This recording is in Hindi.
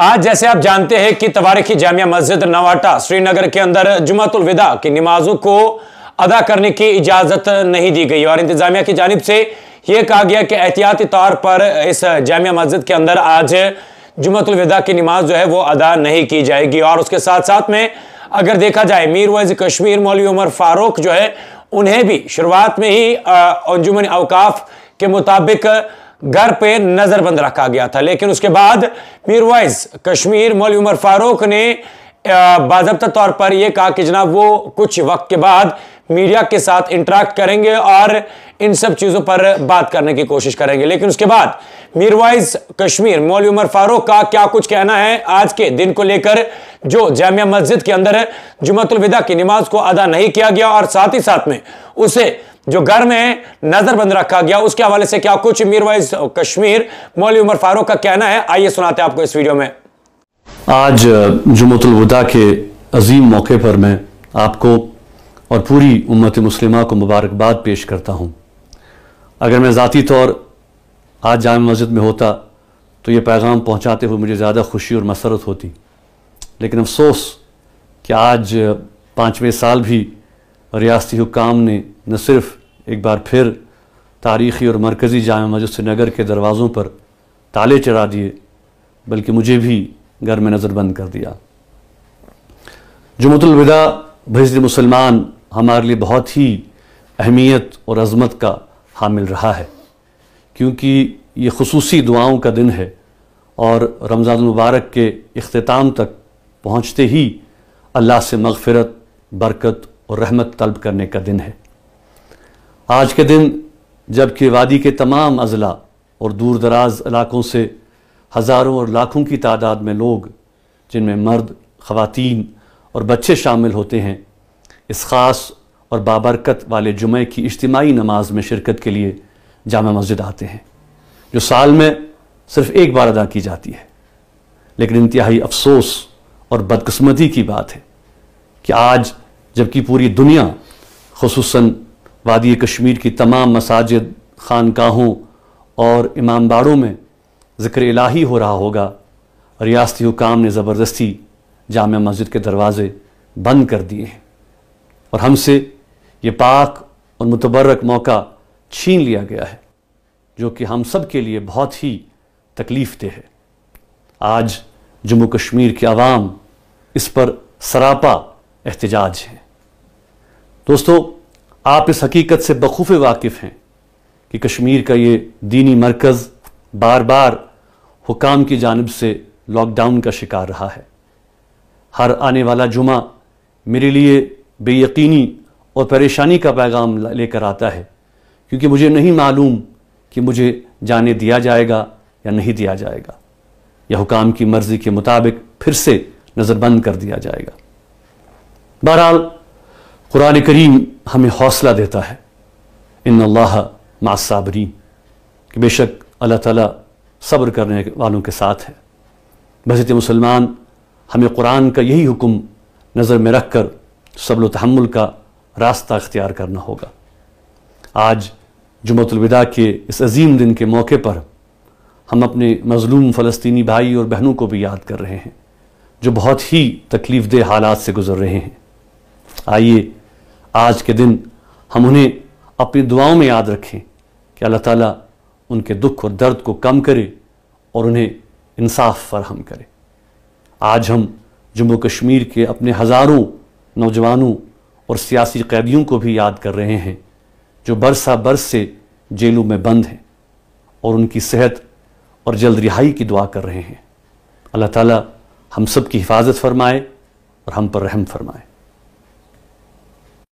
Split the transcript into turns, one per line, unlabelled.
आज जैसे आप जानते हैं कि तवारीखी जामिया मस्जिद नवाटा श्रीनगर के अंदर जुमातुल विदा की नमाजों को अदा करने की इजाजत नहीं दी गई और इंतजामिया की जानब से यह कहा गया कि एहतियाती तौर पर इस जामिया मस्जिद के अंदर आज विदा की नमाज जो है वो अदा नहीं की जाएगी और उसके साथ साथ में अगर देखा जाए मीर वज कश्मीर मौलवी उमर फारूक जो है उन्हें भी शुरुआत में ही अंजुमन अवकाफ के मुताबिक घर पे नजरबंद रखा गया था लेकिन उसके बाद मीरवाइज कश्मीर मौल उमर फारूक ने बाजबता तौर पर यह कहा कि जनाब वो कुछ वक्त के बाद मीडिया के साथ इंटरेक्ट करेंगे और इन सब चीज़ों पर बात करने की कोशिश करेंगे लेकिन उसके बाद मीरवाइज कश्मीर मौल उमर फारूक का क्या कुछ कहना है आज के दिन को लेकर जो जामिया मस्जिद के अंदर जुमतुलविदा की नमाज को अदा नहीं किया गया और साथ ही साथ में उसे जो घर में नजरबंद रखा गया उसके हवाले से क्या कुछ मीरवाइज कश्मीर मौली उमर फारूक का कहना है आइए सुनाते हैं आपको इस वीडियो में
आज जुमतुलवदा के अजीम मौके पर मैं आपको और पूरी उम्मत मुस्लिमा को मुबारकबाद पेश करता हूँ अगर मैं ज़ाती तौर तो आज जाम मस्जिद में होता तो ये पैगाम पहुँचाते हुए मुझे ज़्यादा खुशी और मसरत होती लेकिन अफसोस कि आज पाँचवें साल भी रियासती हुकाम ने न सिर्फ एक बार फिर तारीख़ी और मरकज़ी जाम मस्जिद श्रीनगर के दरवाज़ों पर ताले चढ़ा दिए बल्कि मुझे भी घर में नज़रबंद कर दिया जुमतुलविदा भज मुसलमान हमारे लिए बहुत ही अहमियत और अज़मत का हामिल रहा है क्योंकि ये खसूस दुआओं का दिन है और रमज़ान मुबारक के अख्ताम तक पहुँचते ही अल्लाह से मगफ़रत बरकत और रहमत तलब करने का दिन है आज के दिन जबकि वादी के तमाम अजला और दूर दराज इलाकों से हज़ारों और लाखों की तादाद में लोग जिनमें मर्द ख़वातीन और बच्चे शामिल होते हैं इस ख़ास और बाबरकत वाले जुमे की इज्तमाही नमाज में शिरकत के लिए जामा मस्जिद आते हैं जो साल में सिर्फ एक बार अदा की जाती है लेकिन इंतहाई अफसोस और बदकस्मती की बात है कि आज जबकि पूरी दुनिया खसूस वादी कश्मीर की तमाम मसाजिद खानकाहों और इमाम बाड़ों में ज़िक्र इलाही हो रहा होगा रियासती हुकाम ने ज़बरदस्ती जाम मस्जिद के दरवाज़े बंद कर दिए हैं और हमसे ये पाक और मुतबरक मौका छीन लिया गया है जो कि हम सब के लिए बहुत ही तकलीफ दे है आज जम्मू कश्मीर के आवाम इस पर सरापा एहतजाज है दोस्तों आप इस हकीकत से बखूफ़ वाकिफ़ हैं कि कश्मीर का ये दीनी मरकज़ बार बार हुकाम की जानब से लॉकडाउन का शिकार रहा है हर आने वाला जुमा मेरे लिए बेयकीनी और परेशानी का पैगाम लेकर आता है क्योंकि मुझे नहीं मालूम कि मुझे जाने दिया जाएगा या नहीं दिया जाएगा या हुकाम की मर्ज़ी के मुताबिक फिर से नज़रबंद कर दिया जाएगा बहरहाल कुरान करीम हमें हौसला देता है इन अल्लाह मासाबरीन कि बेशक अल्लाह ताला सब्र करने वालों के साथ है बसत मुसलमान हमें कुरान का यही हुक्म नज़र में रख कर सब्ल तहमुल का रास्ता अख्तियार करना होगा आज जुमतलविदा के इस अजीम दिन के मौके पर हम अपने मज़लूम फ़लस्तीनी भाई और बहनों को भी याद कर रहे हैं जो बहुत ही तकलीफ़ हालात से गुज़र रहे हैं आइए आज के दिन हम उन्हें अपनी दुआओं में याद रखें कि अल्लाह ताला उनके दुख और दर्द को कम करे और उन्हें इंसाफ फरहम करे आज हम जम्मू कश्मीर के अपने हज़ारों नौजवानों और सियासी कैदियों को भी याद कर रहे हैं जो बरसा बरस से जेलों में बंद हैं और उनकी सेहत और जल्द रिहाई की दुआ कर रहे हैं अल्लाह ताला हम सब की हिफाजत फरमाए और हम पर रहम फरमाए